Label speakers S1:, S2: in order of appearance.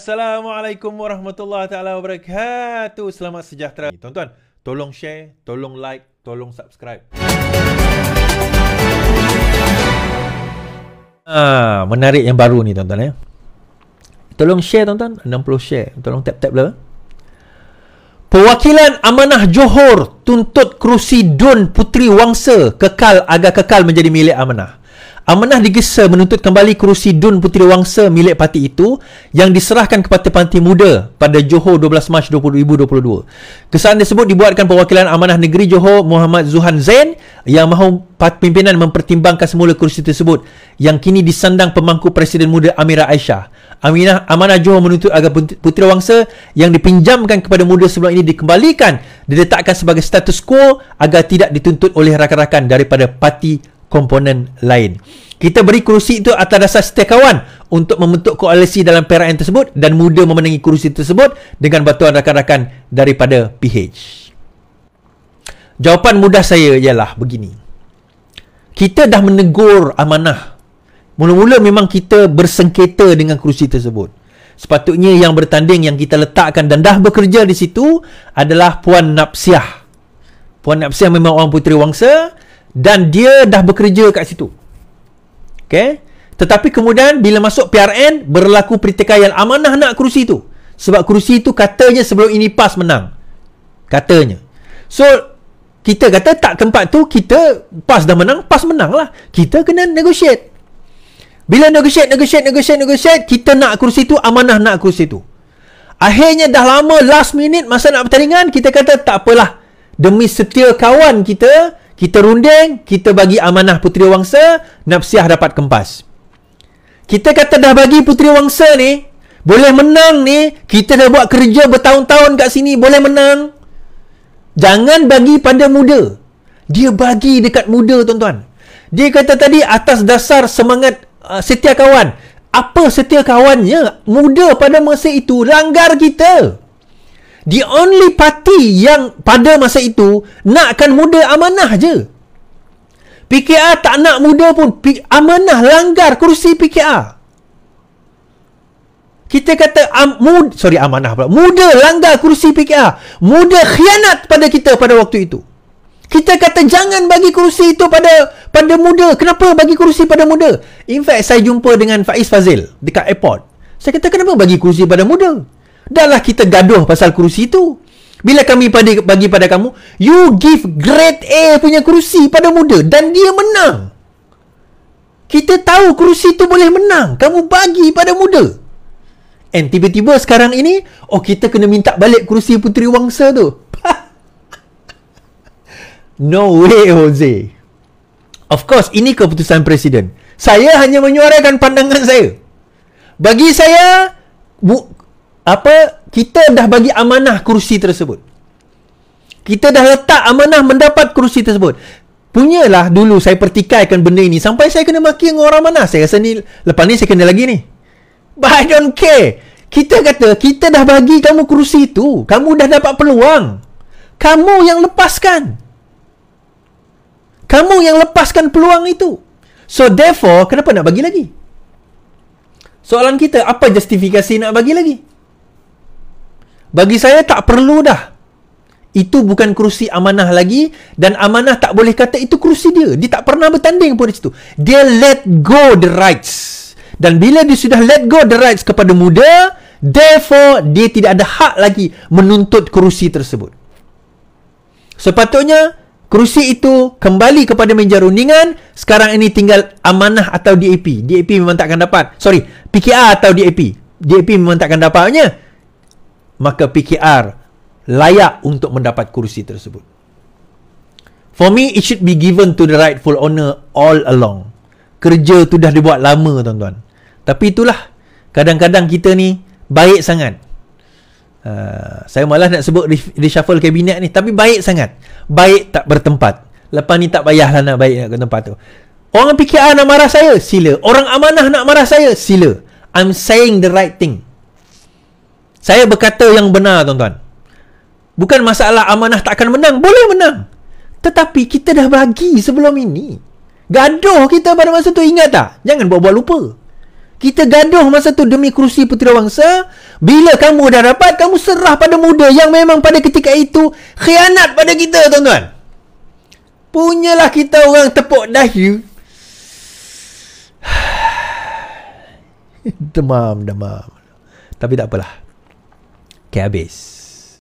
S1: Assalamualaikum warahmatullahi taala wabarakatuh. Selamat sejahtera. Tuan-tuan, tolong share, tolong like, tolong subscribe. Ah, menarik yang baru ni tuan-tuan ya. Tolong share tuan-tuan, 60 share. Tolong tap-tap lah. Perwakilan Amanah Johor tuntut kerusi Dun Puteri Wangsa kekal agar kekal menjadi milik Amanah. Amanah digesa menuntut kembali kerusi Dun Puteri Wangsa milik parti itu yang diserahkan kepada Parti Muda pada Johor 12 Mac 2022. Kesan tersebut dibuatkan perwakilan Amanah Negeri Johor Muhammad Zuhan Zain yang mahu pimpinan mempertimbangkan semula kerusi tersebut yang kini disandang pemangku Presiden Muda Amira Aisyah. Aminah Amanah Johor menuntut agar Puteri Wangsa yang dipinjamkan kepada muda sebelum ini dikembalikan diletakkan sebagai status quo agar tidak dituntut oleh rakan-rakan daripada Parti komponen lain. Kita beri kerusi itu atas dasar setiap kawan untuk membentuk koalisi dalam PRN tersebut dan muda memenangi kerusi tersebut dengan bantuan rakan-rakan daripada PH. Jawapan mudah saya ialah begini. Kita dah menegur amanah. Mula-mula memang kita bersengketa dengan kerusi tersebut. Sepatutnya yang bertanding yang kita letakkan dan dah bekerja di situ adalah Puan Napsiah. Puan Napsiah memang orang puteri wangsa dan dia dah bekerja kat situ. Okay? Tetapi kemudian bila masuk PRN, berlaku pertikaian amanah nak kerusi tu. Sebab kerusi tu katanya sebelum ini PAS menang. Katanya. So, kita kata tak tempat tu, kita PAS dah menang, PAS menang lah. Kita kena negotiate. Bila negotiate, negotiate, negotiate, negotiate, kita nak kerusi tu, amanah nak kerusi tu. Akhirnya dah lama, last minute, masa nak pertandingan, kita kata tak apalah. Demi setia kawan kita, kita runding, kita bagi amanah puteri wangsa, nafsiah dapat kempas. Kita kata dah bagi puteri wangsa ni, boleh menang ni, kita dah buat kerja bertahun-tahun kat sini, boleh menang. Jangan bagi pada muda. Dia bagi dekat muda tuan-tuan. Dia kata tadi atas dasar semangat uh, setia kawan. Apa setia kawannya? Muda pada masa itu langgar kita. The only party yang pada masa itu nakkan muda amanah je. PKR tak nak muda pun amanah langgar kerusi PKR. Kita kata am, mud, sorry amanah pula. Muda langgar kerusi PKR. Muda khianat pada kita pada waktu itu. Kita kata jangan bagi kerusi itu pada pada muda. Kenapa bagi kerusi pada muda? In fact, saya jumpa dengan Faiz Fazil dekat airport. Saya kata, kenapa bagi kerusi pada muda? dahlah kita gaduh pasal kerusi tu. Bila kami bagi, bagi pada kamu, you give grade A punya kerusi pada muda dan dia menang. Kita tahu kerusi tu boleh menang. Kamu bagi pada muda. And tiba-tiba sekarang ini, oh kita kena minta balik kerusi Puteri Wangsa tu. no way, Jose. Of course, ini keputusan Presiden. Saya hanya menyuarakan pandangan saya. Bagi saya, apa kita dah bagi amanah kerusi tersebut. Kita dah letak amanah mendapat kerusi tersebut. Punyalah dulu saya pertikaikan benda ini sampai saya kena maki dengan orang mana. Saya rasa ni lepas ni saya kena lagi ni. But I don't care. Kita kata kita dah bagi kamu kerusi itu. Kamu dah dapat peluang. Kamu yang lepaskan. Kamu yang lepaskan peluang itu. So therefore, kenapa nak bagi lagi? Soalan kita, apa justifikasi nak bagi lagi? bagi saya tak perlu dah. Itu bukan kerusi amanah lagi dan amanah tak boleh kata itu kerusi dia. Dia tak pernah bertanding pun di situ. Dia let go the rights. Dan bila dia sudah let go the rights kepada muda, therefore dia tidak ada hak lagi menuntut kerusi tersebut. Sepatutnya kerusi itu kembali kepada meja rundingan, sekarang ini tinggal amanah atau DAP. DAP memang takkan dapat. Sorry, PKR atau DAP. DAP memang takkan dapatnya maka PKR layak untuk mendapat kursi tersebut. For me, it should be given to the rightful owner all along. Kerja tu dah dibuat lama, tuan-tuan. Tapi itulah, kadang-kadang kita ni baik sangat. Uh, saya malas nak sebut reshuffle kabinet ni, tapi baik sangat. Baik tak bertempat. Lepas ni tak payahlah nak baik nak ke tempat tu. Orang PKR nak marah saya, sila. Orang amanah nak marah saya, sila. I'm saying the right thing. Saya berkata yang benar tuan-tuan. Bukan masalah amanah tak akan menang. Boleh menang. Tetapi kita dah bagi sebelum ini. Gaduh kita pada masa tu ingat tak? Jangan buat-buat lupa. Kita gaduh masa tu demi kerusi putera wangsa. Bila kamu dah dapat, kamu serah pada muda yang memang pada ketika itu khianat pada kita tuan-tuan. Punyalah kita orang tepuk dahi. demam, demam. Tapi tak apalah. Okay habis